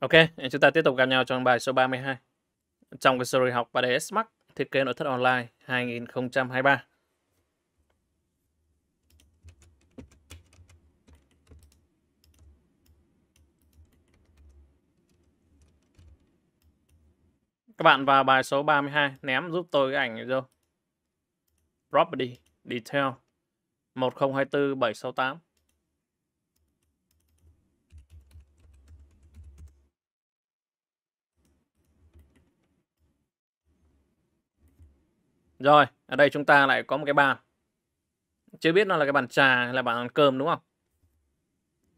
Ok, chúng ta tiếp tục gặp nhau trong bài số 32 trong cái series học 3D Smart thiết kế nội thất online 2023. Các bạn vào bài số 32 ném giúp tôi cái ảnh này vô. Property Detail 1024768 Rồi, ở đây chúng ta lại có một cái bàn. Chưa biết nó là cái bàn trà hay là bàn ăn cơm đúng không?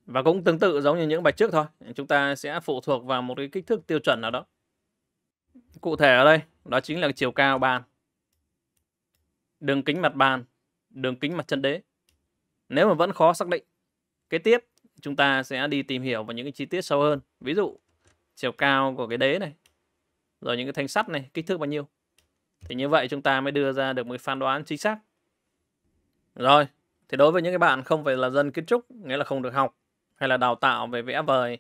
Và cũng tương tự giống như những bài trước thôi. Chúng ta sẽ phụ thuộc vào một cái kích thước tiêu chuẩn nào đó. Cụ thể ở đây, đó chính là chiều cao bàn. Đường kính mặt bàn, đường kính mặt chân đế. Nếu mà vẫn khó xác định, kế tiếp chúng ta sẽ đi tìm hiểu vào những cái chi tiết sâu hơn. Ví dụ, chiều cao của cái đế này, rồi những cái thanh sắt này, kích thước bao nhiêu thì như vậy chúng ta mới đưa ra được một phán đoán chính xác rồi thì đối với những cái bạn không phải là dân kiến trúc nghĩa là không được học hay là đào tạo về vẽ vời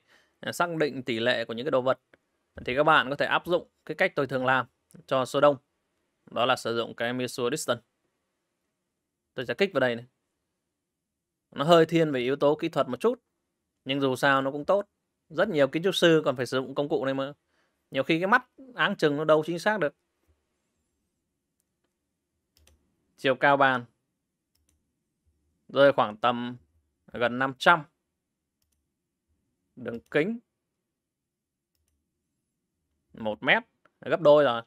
xác định tỷ lệ của những cái đồ vật thì các bạn có thể áp dụng cái cách tôi thường làm cho số đông đó là sử dụng cái measure Distance tôi sẽ kích vào đây này nó hơi thiên về yếu tố kỹ thuật một chút nhưng dù sao nó cũng tốt rất nhiều kiến trúc sư còn phải sử dụng công cụ này mà nhiều khi cái mắt áng chừng nó đâu chính xác được chiều cao bàn rơi khoảng tầm gần 500 đường kính 1 mét gấp đôi rồi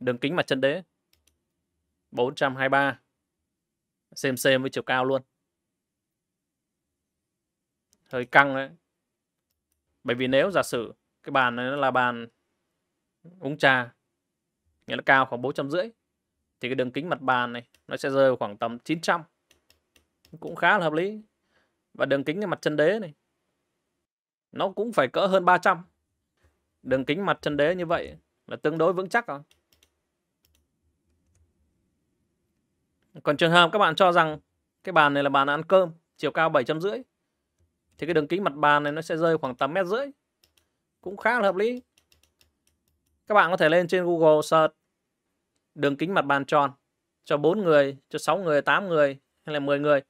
đường kính mặt chân đế 423 xem xem với chiều cao luôn hơi căng đấy bởi vì nếu giả sử cái bàn này nó là bàn uống trà nghĩa là cao khoảng bốn trăm rưỡi thì cái đường kính mặt bàn này nó sẽ rơi vào khoảng tầm 900 cũng khá là hợp lý và đường kính cái mặt chân đế này nó cũng phải cỡ hơn 300 đường kính mặt chân đế như vậy là tương đối vững chắc rồi còn trường hợp các bạn cho rằng cái bàn này là bàn ăn cơm chiều cao bảy trăm rưỡi thì cái đường kính mặt bàn này nó sẽ rơi khoảng tầm mét rưỡi cũng khá là hợp lý các bạn có thể lên trên Google search đường kính mặt bàn tròn cho 4 người, cho 6 người, 8 người hay là 10 người.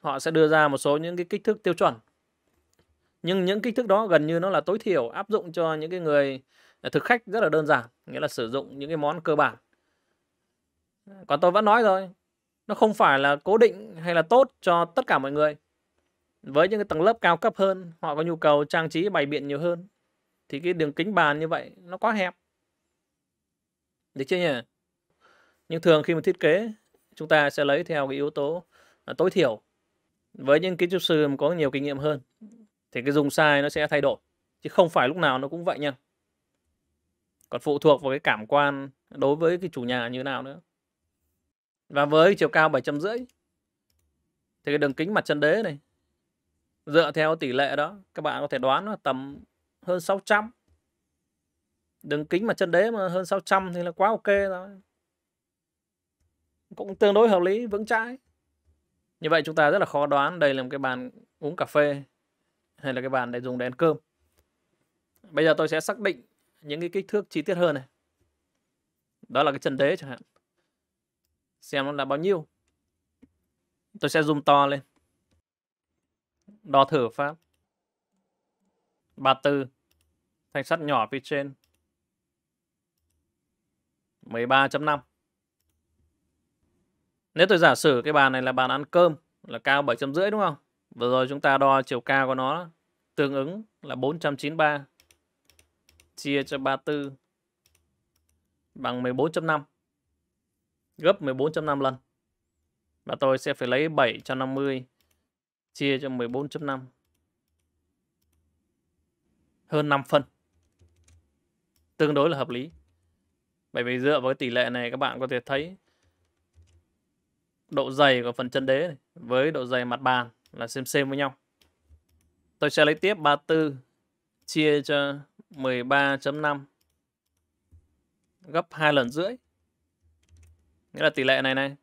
Họ sẽ đưa ra một số những cái kích thước tiêu chuẩn. Nhưng những kích thước đó gần như nó là tối thiểu áp dụng cho những cái người à, thực khách rất là đơn giản, nghĩa là sử dụng những cái món cơ bản. Còn tôi vẫn nói rồi, nó không phải là cố định hay là tốt cho tất cả mọi người. Với những cái tầng lớp cao cấp hơn, họ có nhu cầu trang trí bày biện nhiều hơn thì cái đường kính bàn như vậy nó quá hẹp được chưa nhỉ nhưng thường khi mà thiết kế chúng ta sẽ lấy theo cái yếu tố à, tối thiểu với những kiến trúc sư mà có nhiều kinh nghiệm hơn thì cái dùng sai nó sẽ thay đổi chứ không phải lúc nào nó cũng vậy nha còn phụ thuộc vào cái cảm quan đối với cái chủ nhà như thế nào nữa và với chiều cao bảy trăm rưỡi thì cái đường kính mặt chân đế này dựa theo tỷ lệ đó các bạn có thể đoán là tầm hơn 600 đường kính mà chân đế mà hơn 600 thì là quá ok rồi cũng tương đối hợp lý vững chãi như vậy chúng ta rất là khó đoán đây là một cái bàn uống cà phê hay là cái bàn để dùng để ăn cơm bây giờ tôi sẽ xác định những cái kích thước chi tiết hơn này đó là cái chân đế chẳng hạn xem nó là bao nhiêu tôi sẽ zoom to lên đo thử phát 34 thanh sắt nhỏ phía trên 13.5 nếu tôi giả sử cái bàn này là bàn ăn cơm là cao 7.5 đúng không vừa rồi chúng ta đo chiều cao của nó tương ứng là 493 chia cho 34 bằng 14.5 gấp 14.5 lần và tôi sẽ phải lấy 750 chia cho 14.5 hơn 5 phân. Tương đối là hợp lý. Bởi vì dựa vào cái tỷ lệ này các bạn có thể thấy độ dày của phần chân đế này, với độ dày mặt bàn là xem xem với nhau. Tôi sẽ lấy tiếp 34 chia cho 13.5 gấp 2 lần rưỡi. Nghĩa là tỷ lệ này này.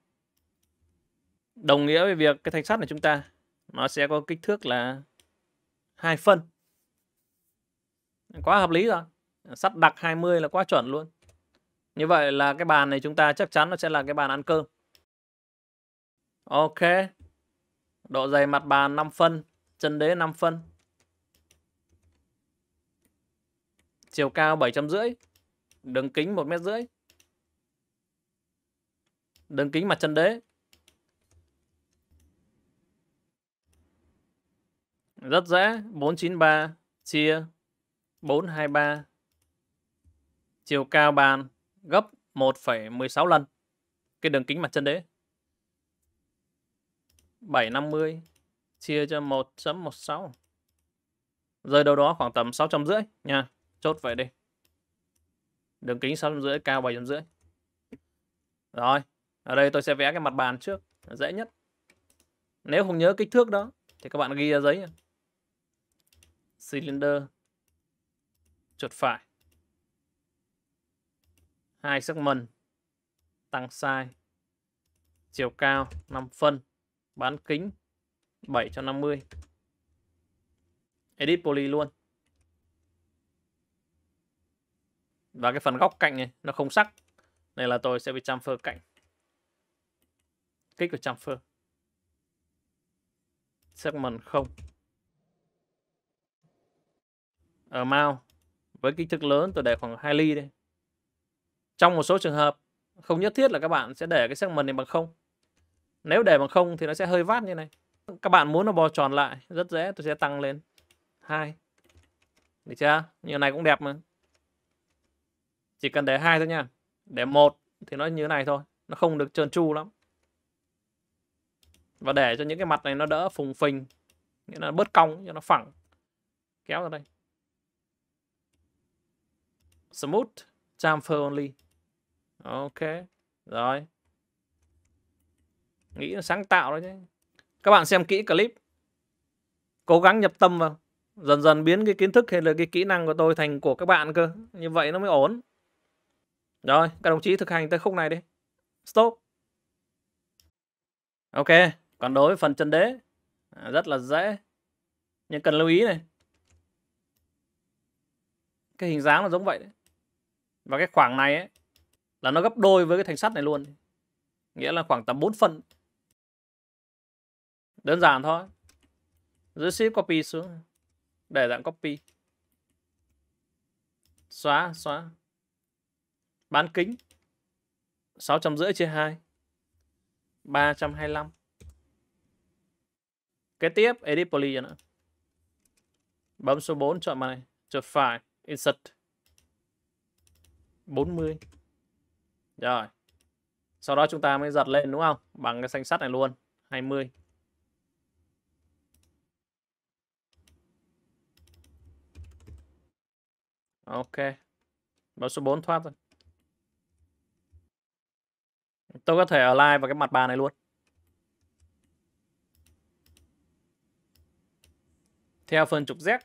Đồng nghĩa với việc cái thanh sắt này chúng ta nó sẽ có kích thước là 2 phân quá hợp lý rồi sắt đặc 20 là quá chuẩn luôn như vậy là cái bàn này chúng ta chắc chắn nó sẽ là cái bàn ăn cơm ok độ dày mặt bàn 5 phân chân đế 5 phân chiều cao bảy trăm rưỡi, đường kính một mét rưỡi đường kính mặt chân đế rất dễ 493 chia 423 chiều cao bàn gấp 1,16 lần cái đường kính mặt chân đế 750 chia cho 1.16 rơi đâu đó khoảng tầm 600 rưỡi nha chốt vậy đi đường kính 600 rưỡi cao 700 rưỡi rồi ở đây tôi sẽ vẽ cái mặt bàn trước dễ nhất nếu không nhớ kích thước đó thì các bạn ghi ra giấy cylinder chuột phải hai segment tăng size chiều cao 5 phân bán kính 7 cho 50 edit poly luôn và cái phần góc cạnh này nó không sắc này là tôi sẽ bị chamfer cạnh kích vào chamfer segment không ở mount với kích thước lớn tôi để khoảng 2 ly đây trong một số trường hợp không nhất thiết là các bạn sẽ để cái segment này bằng không nếu để bằng không thì nó sẽ hơi vát như này các bạn muốn nó bò tròn lại rất dễ tôi sẽ tăng lên hai được chưa như này cũng đẹp mà chỉ cần để hai thôi nha để một thì nó như thế này thôi nó không được trơn tru lắm và để cho những cái mặt này nó đỡ phùng phình nghĩa là bớt cong cho nó phẳng kéo ra đây Smooth, chamfer only. Ok, rồi. Nghĩ là sáng tạo đấy chứ. Các bạn xem kỹ clip. Cố gắng nhập tâm vào. Dần dần biến cái kiến thức hay là cái kỹ năng của tôi thành của các bạn cơ. Như vậy nó mới ổn. Rồi, các đồng chí thực hành tới khúc này đi. Stop. Ok, còn đối với phần chân đế à, rất là dễ. Nhưng cần lưu ý này. Cái hình dáng nó giống vậy đấy. Và cái khoảng này ấy, là nó gấp đôi với cái thanh sắt này luôn. Nghĩa là khoảng tầm 4 phân. Đơn giản thôi. Giữ shift copy xuống. Để dạng copy. Xóa, xóa. Bán kính. 650 chia 2. 325. Kế tiếp, edit poly cho nữa. Bấm số 4 chọn màn này. Chọn phải, insert. 40 rồi sau đó chúng ta mới giật lên đúng không bằng cái xanh sắt này luôn 20 Ok Báo số 4 thoát rồi Tôi có thể align vào cái mặt bàn này luôn Theo phần trục Z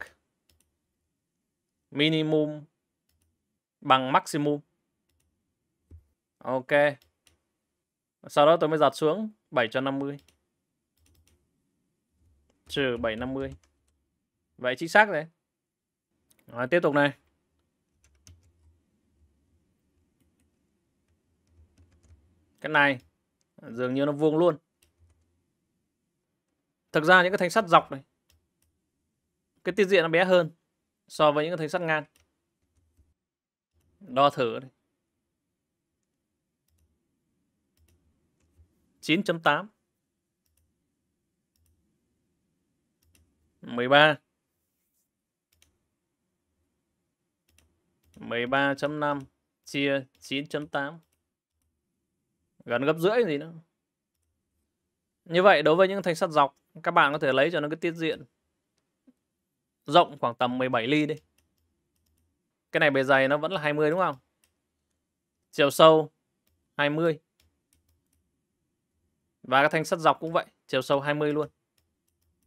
Minimum bằng maximum ok sau đó tôi mới giặt xuống cho 750 trừ 750 vậy chính xác đấy rồi, tiếp tục này cái này dường như nó vuông luôn thực ra những cái thanh sắt dọc này cái tiết diện nó bé hơn so với những cái thanh sắt ngang Đo thử đây. 9.8 13 13.5 chia 9.8 gần gấp rưỡi gì nữa như vậy đối với những thanh sắt dọc các bạn có thể lấy cho nó cái tiết diện rộng khoảng tầm 17 ly đi cái này bề dày nó vẫn là 20 đúng không? Chiều sâu 20. Và cái thanh sắt dọc cũng vậy, chiều sâu 20 luôn.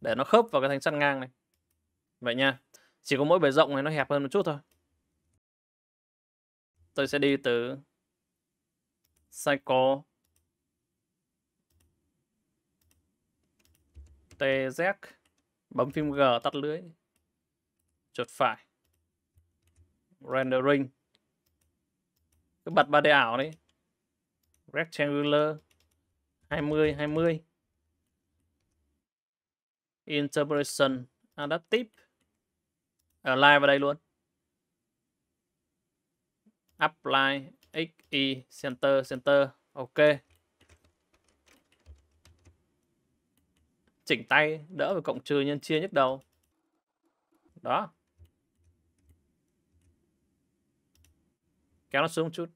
Để nó khớp vào cái thanh sắt ngang này. Vậy nha. Chỉ có mỗi bề rộng này nó hẹp hơn một chút thôi. Tôi sẽ đi từ cycle TZ bấm phím G tắt lưới chuột phải rendering cứ bật 3D ảo đấy rectangular 20 20 interpolation adaptive align vào đây luôn apply X Y center center ok chỉnh tay đỡ phải cộng trừ nhân chia nhức đầu đó kéo nó xuống chút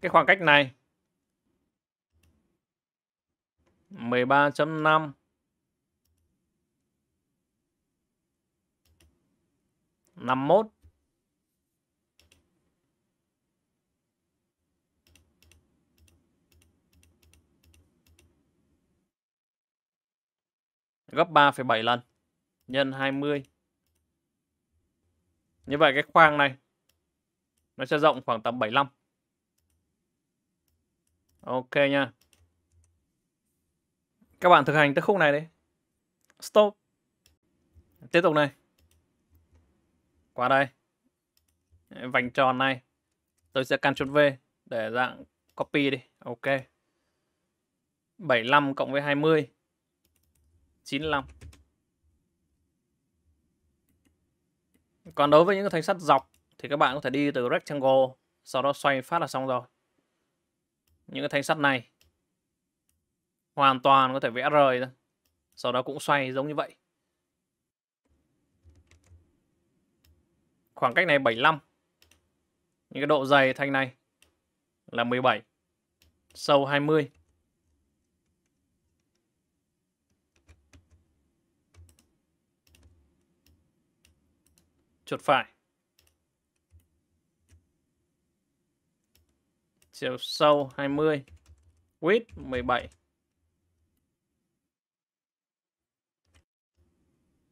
cái khoảng cách này 13.5 51 gấp 3,7 lần nhân 20. Như vậy cái khoang này nó sẽ rộng khoảng tầm 75. Ok nha. Các bạn thực hành tới khúc này đi Stop. Tiếp tục này. Qua đây. Vành tròn này. Tôi sẽ Ctrl V để dạng copy đi. Ok. 75 cộng với 20 95 còn đối với những thanh sắt dọc thì các bạn có thể đi từ rectangle sau đó xoay phát là xong rồi những cái thanh sắt này hoàn toàn có thể vẽ rời ra sau đó cũng xoay giống như vậy khoảng cách này 75 những cái độ dày thanh này là 17 sâu 20 chuột phải chiều sâu 20 width 17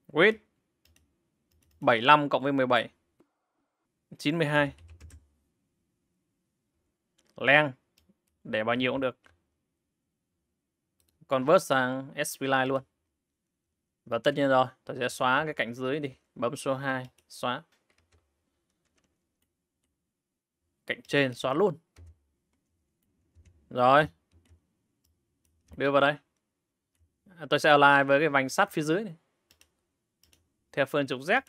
width 75 cộng với 17 92 len để bao nhiêu cũng được convert sang SPLine luôn và tất nhiên rồi tôi sẽ xóa cái cạnh dưới đi bấm số 2 xóa cạnh trên xóa luôn rồi đưa vào đây à, tôi sẽ align với cái vành sắt phía dưới này theo phương trục z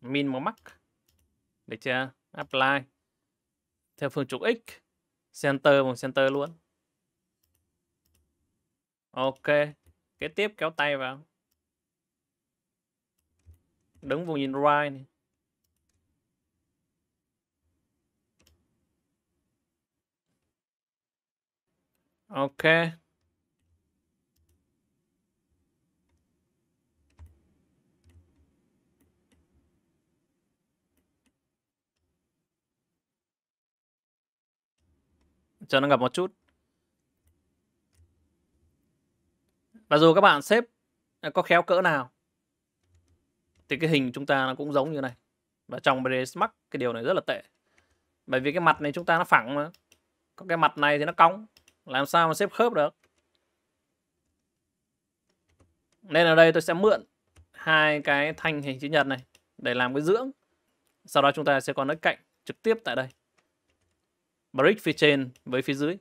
min màu mắc để chưa apply theo phương trục x center bằng center luôn ok kế tiếp kéo tay vào đứng vùng nhìn right này. ok cho nó gặp một chút và dù các bạn xếp à, có khéo cỡ nào thì cái hình chúng ta nó cũng giống như này và trong BD Max cái điều này rất là tệ bởi vì cái mặt này chúng ta nó phẳng mà còn cái mặt này thì nó cong làm sao mà xếp khớp được nên ở đây tôi sẽ mượn hai cái thanh hình chữ nhật này để làm cái dưỡng sau đó chúng ta sẽ có nối cạnh trực tiếp tại đây brick phía trên với phía dưới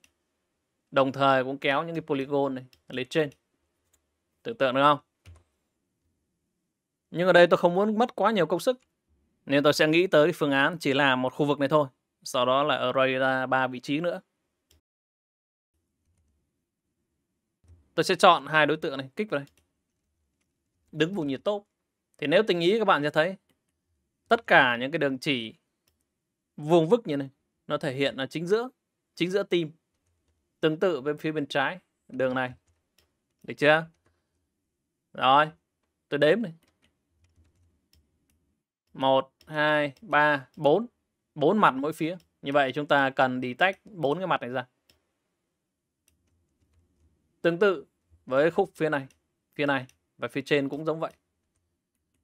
đồng thời cũng kéo những cái polygon này lên trên tưởng tượng được không nhưng ở đây tôi không muốn mất quá nhiều công sức. Nên tôi sẽ nghĩ tới phương án chỉ làm một khu vực này thôi. Sau đó là array ra 3 vị trí nữa. Tôi sẽ chọn hai đối tượng này, kích vào đây. Đứng vùng nhiệt tốt. Thì nếu tình ý các bạn sẽ thấy tất cả những cái đường chỉ vuông vức như này nó thể hiện là chính giữa, chính giữa tim. Tương tự với phía bên trái đường này. Được chưa? Rồi, tôi đếm này. 1, 2, 3, 4. 4 mặt mỗi phía. Như vậy chúng ta cần detect 4 cái mặt này ra. Tương tự với khúc phía này, phía này và phía trên cũng giống vậy.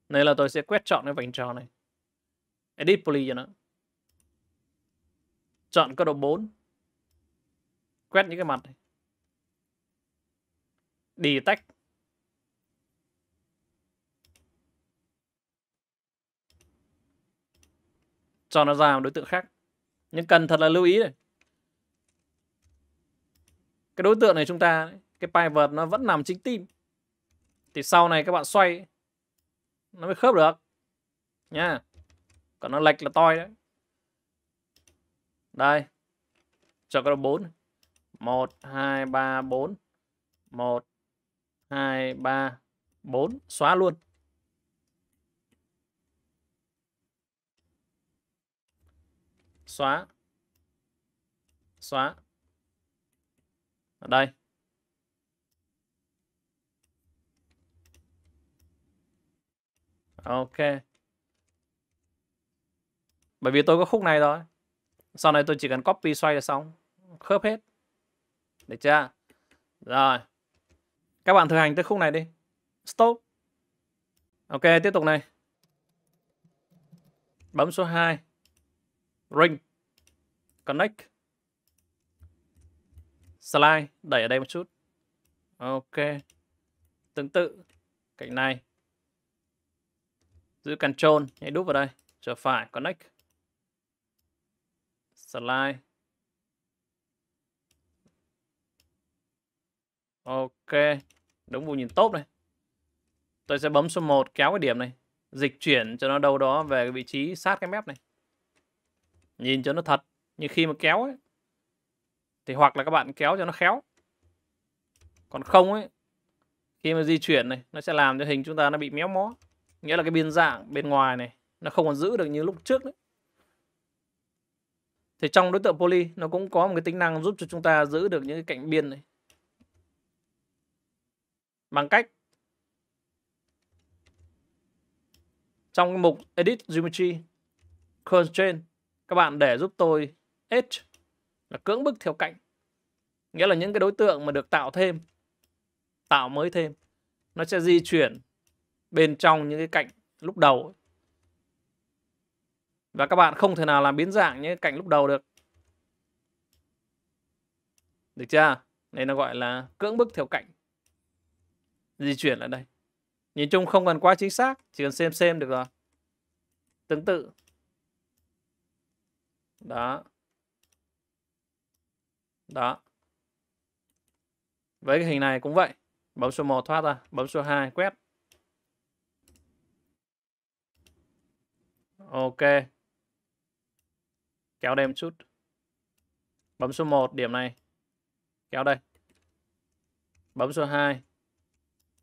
Nên là tôi sẽ quét chọn cái vành tròn này. Edit poly cho nó. Chọn cấp độ 4. Quét những cái mặt này. Detect cho nó ra một đối tượng khác nhưng cần thật là lưu ý này cái đối tượng này chúng ta cái pivot nó vẫn nằm chính tim thì sau này các bạn xoay nó mới khớp được nha còn nó lệch là toi đấy đây cho cái đó 4 1 2 3 4 1 2 3 4 xóa luôn xóa xóa ở đây ok bởi vì tôi có khúc này rồi sau này tôi chỉ cần copy xoay là xong khớp hết được chưa rồi các bạn thực hành tới khúc này đi stop ok tiếp tục này bấm số 2 ring connect slide đẩy ở đây một chút ok tương tự cạnh này giữ control nhảy đúp vào đây trở phải connect slide ok đúng vùng nhìn tốt này tôi sẽ bấm số 1 kéo cái điểm này dịch chuyển cho nó đâu đó về cái vị trí sát cái mép này nhìn cho nó thật nhưng khi mà kéo ấy thì hoặc là các bạn kéo cho nó khéo còn không ấy khi mà di chuyển này nó sẽ làm cho hình chúng ta nó bị méo mó nghĩa là cái biên dạng bên ngoài này nó không còn giữ được như lúc trước nữa thì trong đối tượng poly nó cũng có một cái tính năng giúp cho chúng ta giữ được những cái cạnh biên này bằng cách trong cái mục edit geometry constraint các bạn để giúp tôi edge là cưỡng bức theo cạnh nghĩa là những cái đối tượng mà được tạo thêm tạo mới thêm nó sẽ di chuyển bên trong những cái cạnh lúc đầu và các bạn không thể nào làm biến dạng những cái cạnh lúc đầu được được chưa đây nó gọi là cưỡng bức theo cạnh di chuyển lại đây nhìn chung không cần quá chính xác chỉ cần xem xem được rồi tương tự đó đó với cái hình này cũng vậy bấm số 1 thoát ra bấm số 2 quét ok kéo đem chút bấm số 1 điểm này kéo đây bấm số 2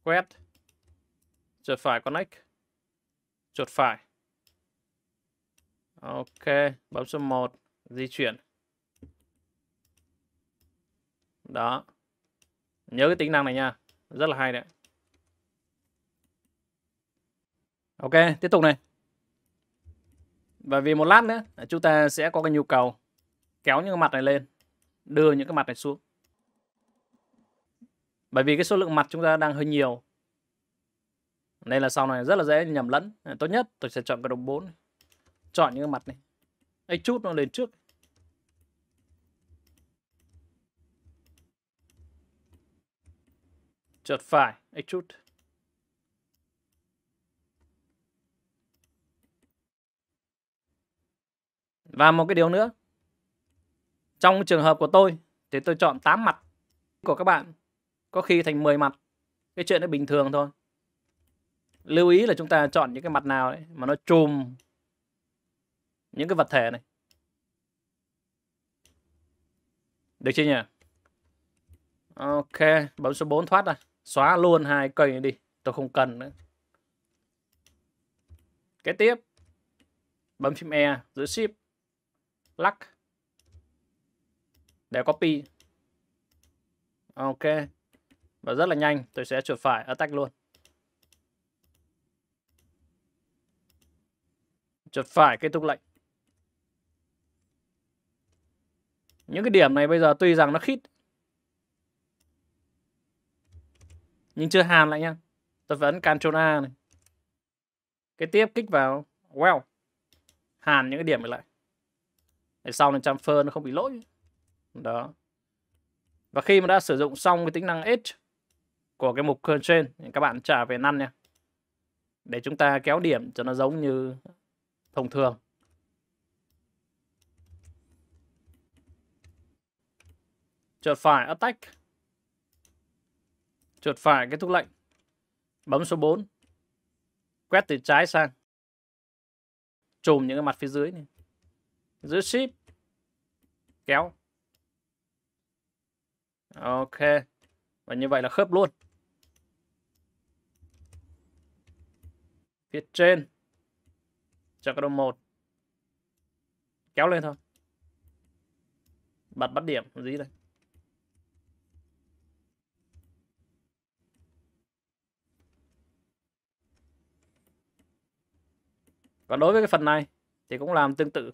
quét chuột phải connect chuột phải Ok, bấm số 1, di chuyển. Đó. Nhớ cái tính năng này nha. Rất là hay đấy. Ok, tiếp tục này. Và vì một lát nữa, chúng ta sẽ có cái nhu cầu kéo những cái mặt này lên, đưa những cái mặt này xuống. Bởi vì cái số lượng mặt chúng ta đang hơi nhiều. Nên là sau này rất là dễ nhầm lẫn. Tốt nhất tôi sẽ chọn cái đồng 4 chọn những cái mặt này ấy chút nó lên trước chợt phải ấy chút và một cái điều nữa trong trường hợp của tôi thì tôi chọn 8 mặt của các bạn có khi thành 10 mặt cái chuyện nó bình thường thôi lưu ý là chúng ta chọn những cái mặt nào đấy mà nó trùm những cái vật thể này được chưa nhỉ ok bấm số 4 thoát ra xóa luôn hai cây này đi tôi không cần nữa kế tiếp bấm phím e giữ shift lắc để copy ok và rất là nhanh tôi sẽ chuột phải attack luôn chuột phải kết thúc lệnh những cái điểm này bây giờ tuy rằng nó khít nhưng chưa hàn lại nha tôi vẫn Ctrl A này cái tiếp kích vào well hàn những cái điểm này lại để sau này transfer nó không bị lỗi đó và khi mà đã sử dụng xong cái tính năng edge của cái mục current chain các bạn trả về năn nha để chúng ta kéo điểm cho nó giống như thông thường chuột phải attack chuột phải kết thúc lệnh bấm số 4 quét từ trái sang chùm những cái mặt phía dưới này giữ ship kéo ok và như vậy là khớp luôn phía trên cho cái đồng một kéo lên thôi bật bắt điểm gì đây và đối với cái phần này thì cũng làm tương tự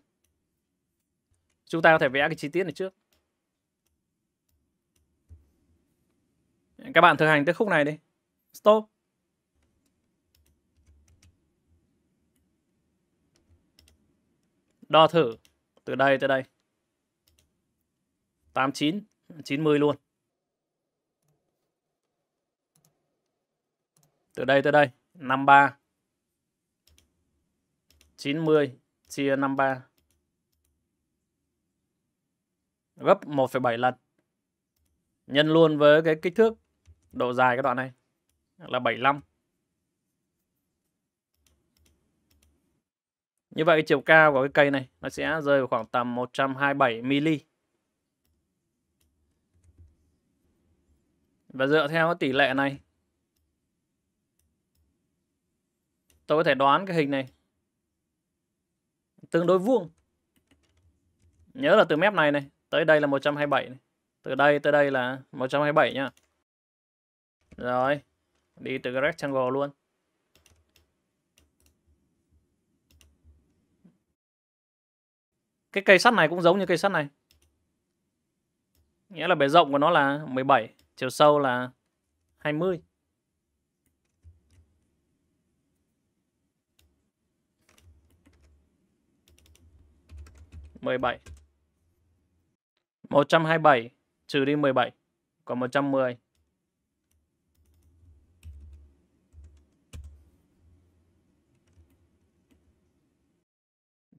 chúng ta có thể vẽ cái chi tiết này trước các bạn thực hành tới khúc này đi stop đo thử từ đây tới đây 89 90 luôn từ đây tới đây 53 90 chia 53 gấp 1,7 lần nhân luôn với cái kích thước độ dài cái đoạn này là 75 Như vậy chiều cao của cái cây này nó sẽ rơi vào khoảng tầm 127 mm. Và dựa theo cái tỷ lệ này tôi có thể đoán cái hình này tương đối vuông nhớ là từ mép này này tới đây là 127 này. từ đây tới đây là 127 nhá rồi đi từ rectangle luôn cái cây sắt này cũng giống như cây sắt này nghĩa là bề rộng của nó là 17 chiều sâu là 20 17. 127 trừ đi 17 còn 110.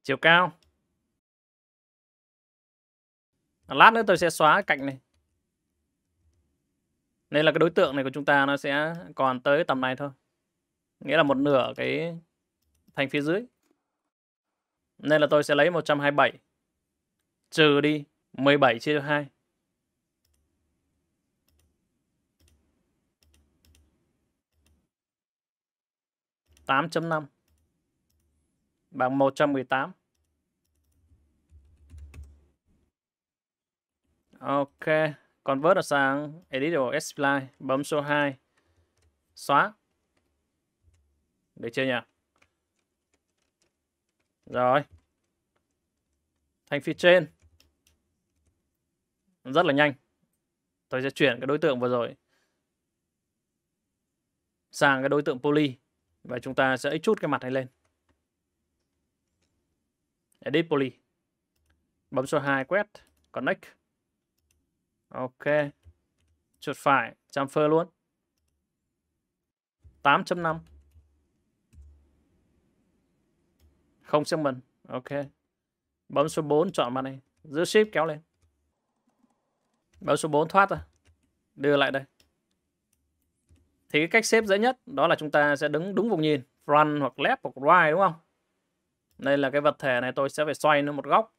Chiều cao. Lát nữa tôi sẽ xóa cạnh này. Nên là cái đối tượng này của chúng ta nó sẽ còn tới tầm này thôi. Nghĩa là một nửa cái thành phía dưới. Nên là tôi sẽ lấy 127 trừ đi 17 chia cho 2. tám chấm năm bằng một trăm mười tám ok còn vớt ở sang edit or spline bấm số 2 xóa được chưa nhỉ rồi thành phía trên rất là nhanh tôi sẽ chuyển cái đối tượng vừa rồi sang cái đối tượng poly và chúng ta sẽ chút cái mặt này lên edit poly bấm số 2 quét connect ok chuột phải chamfer luôn 8.5 không xem mình ok bấm số 4 chọn mặt này giữ ship kéo lên Báo số 4 thoát ra Đưa lại đây. Thì cái cách xếp dễ nhất đó là chúng ta sẽ đứng đúng vùng nhìn. Front hoặc left hoặc right đúng không? Đây là cái vật thể này tôi sẽ phải xoay nó một góc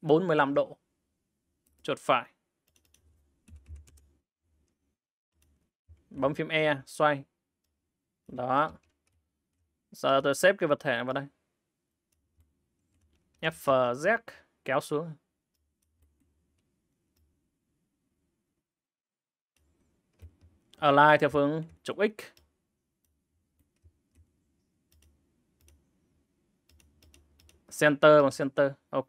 45 độ. Chuột phải. Bấm phím E, xoay. Đó. Giờ tôi xếp cái vật thể vào đây. f z kéo xuống. align theo phương trục x center bằng center ok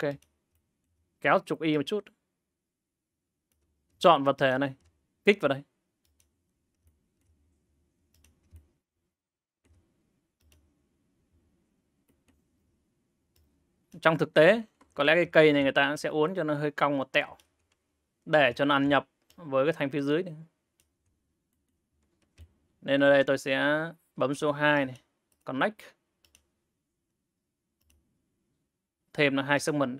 kéo trục y một chút chọn vật thể này kích vào đây trong thực tế có lẽ cái cây này người ta sẽ uốn cho nó hơi cong một tẹo để cho nó ăn nhập với cái thanh phía dưới này. Nên ở đây tôi sẽ bấm số 2 này, connect. Thêm là hai segment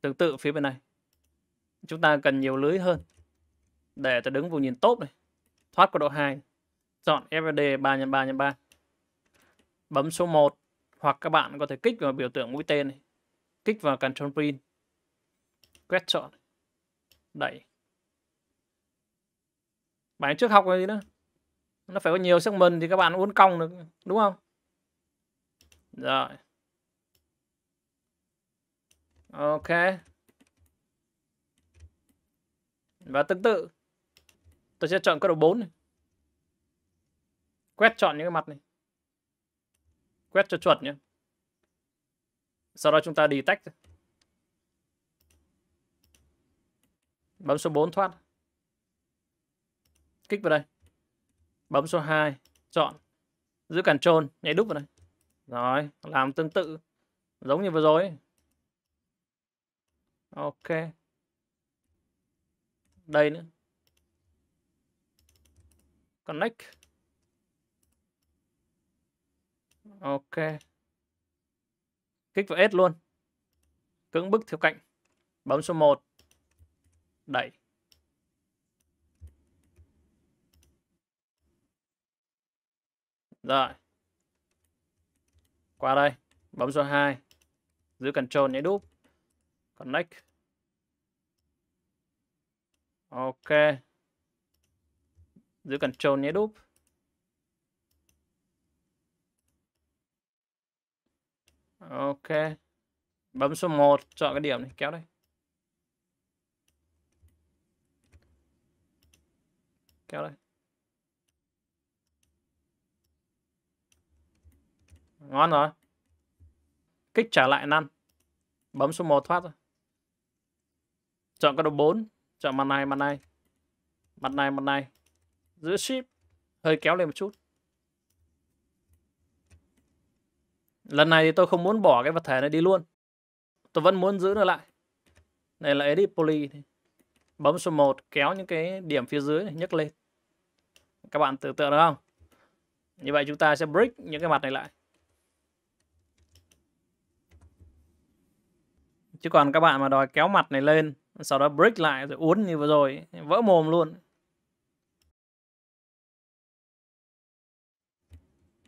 tương tự phía bên này. Chúng ta cần nhiều lưới hơn. Để ta đứng vùng nhìn tốt này, thoát qua độ 2. Chọn FD 3x3x3. Bấm số 1 hoặc các bạn có thể kích vào biểu tượng mũi tên này. Kích vào control pin, Quét chọn. Đẩy. Bài trước học cái gì nữa? nó phải có nhiều segment thì các bạn uốn cong được đúng không rồi ok và tương tự tôi sẽ chọn cái độ 4 này quét chọn những cái mặt này quét cho chuẩn nhé sau đó chúng ta đi tách bấm số 4 thoát kích vào đây bấm số 2 chọn giữ trôn nhảy đúc vào đây rồi làm tương tự giống như vừa rồi ok đây nữa connect ok kích vào S luôn cưỡng bức theo cạnh bấm số 1 đẩy Rồi. Qua đây, bấm số 2. Giữ control nhé đúp. Connect. Ok. Giữ control nhé đúp. Ok. Bấm số 1, chọn cái điểm này, kéo đây. Kéo đây. Ngon rồi. Kích trả lại năn. Bấm số 1 thoát rồi. Chọn cái đồ 4. Chọn mặt này, mặt này. Mặt này, mặt này. Giữ ship. Hơi kéo lên một chút. Lần này thì tôi không muốn bỏ cái vật thể này đi luôn. Tôi vẫn muốn giữ nó lại. Này là edit poly. Bấm số 1 kéo những cái điểm phía dưới này nhấc lên. Các bạn tưởng tượng được không? Như vậy chúng ta sẽ break những cái mặt này lại. chứ còn các bạn mà đòi kéo mặt này lên sau đó break lại rồi uốn như vừa rồi vỡ mồm luôn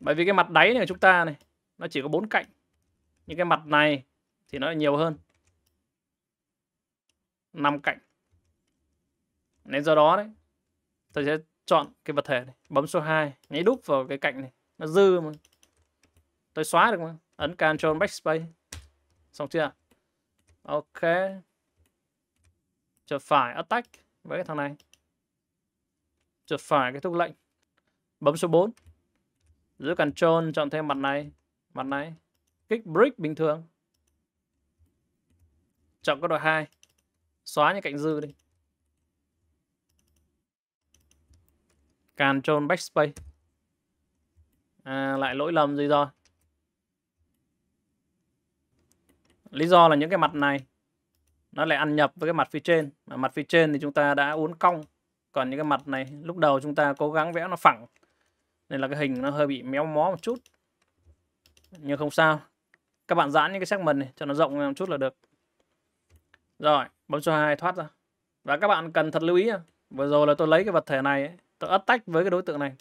bởi vì cái mặt đáy này của chúng ta này nó chỉ có bốn cạnh nhưng cái mặt này thì nó nhiều hơn năm cạnh nên do đó đấy tôi sẽ chọn cái vật thể này bấm số 2 nháy đúp vào cái cạnh này nó dư mà tôi xóa được mà ấn control Backspace xong chưa ok chuột phải attack với cái thằng này chuột phải cái thúc lệnh bấm số 4 giữ control chọn thêm mặt này mặt này kích brick bình thường chọn cái đội 2 xóa những cạnh dư đi Ctrl Backspace à, lại lỗi lầm gì rồi Lý do là những cái mặt này nó lại ăn nhập với cái mặt phía trên. Mà mặt phía trên thì chúng ta đã uốn cong. Còn những cái mặt này lúc đầu chúng ta cố gắng vẽ nó phẳng. Nên là cái hình nó hơi bị méo mó một chút. Nhưng không sao. Các bạn giãn những cái segment này cho nó rộng một chút là được. Rồi, bấm số 2 thoát ra. Và các bạn cần thật lưu ý. À, vừa rồi là tôi lấy cái vật thể này, tôi ất tách với cái đối tượng này.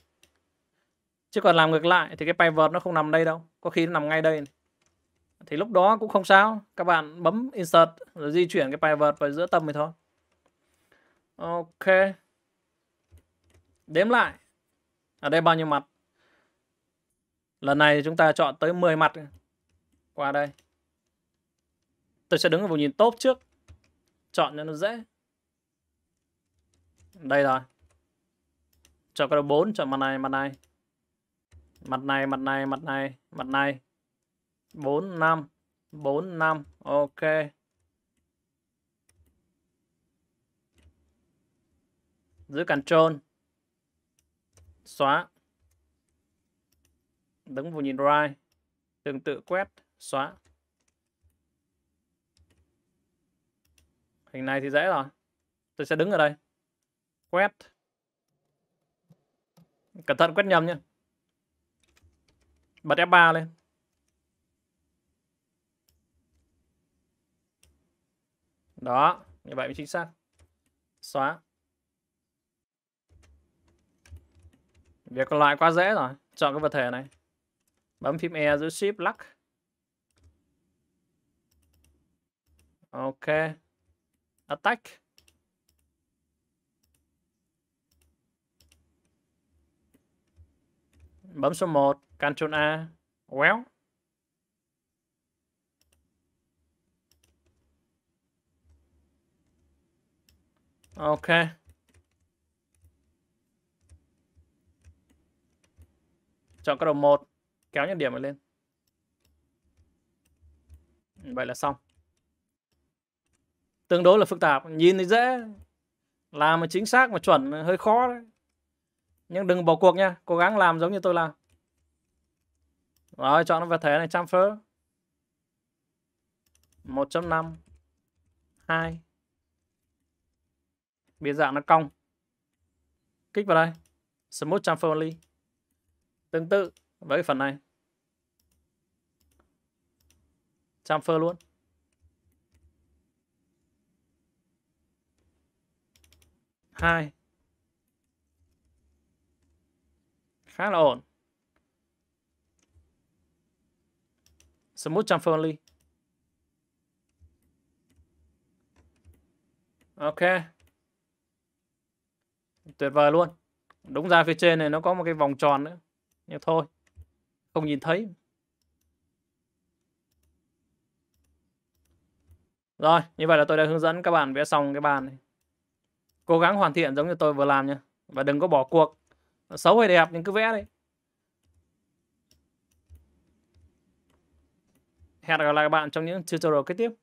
Chứ còn làm ngược lại thì cái pivot nó không nằm đây đâu. Có khi nó nằm ngay đây. Này thì lúc đó cũng không sao các bạn bấm insert rồi di chuyển cái bài vợt vào giữa tâm thì thôi ok đếm lại ở đây bao nhiêu mặt lần này chúng ta chọn tới 10 mặt qua đây tôi sẽ đứng ở vùng nhìn top trước chọn cho nó dễ đây rồi chọn cái bốn chọn mặt này mặt này mặt này mặt này mặt này mặt này 4 5 4 5 ok giữ control xóa đứng vào nhìn right tương tự quét xóa hình này thì dễ rồi tôi sẽ đứng ở đây quét cẩn thận quét nhầm nhé bật F3 lên Đó, như vậy mới chính xác. Xóa. Việc còn lại quá dễ rồi. Chọn cái vật thể này. Bấm phím E giữ Shift Lock Ok. Attack. Bấm số 1, Ctrl A. Well. Ok. Chọn các đầu một kéo nhược điểm lên. Vậy là xong. Tương đối là phức tạp, nhìn thì dễ, làm mà chính xác mà chuẩn hơi khó đấy. Nhưng đừng bỏ cuộc nha, cố gắng làm giống như tôi làm. Rồi, chọn nó vào thế này, transfer. 1.5 2 bia dạng nó cong kích vào đây smooth transfer only tương tự với cái phần này transfer luôn hai khá là ổn smooth transfer only ok tuyệt vời luôn đúng ra phía trên này nó có một cái vòng tròn nữa nhưng thôi không nhìn thấy rồi như vậy là tôi đã hướng dẫn các bạn vẽ xong cái bàn này cố gắng hoàn thiện giống như tôi vừa làm nha và đừng có bỏ cuộc xấu hay đẹp nhưng cứ vẽ đi hẹn gặp lại các bạn trong những tutorial kế tiếp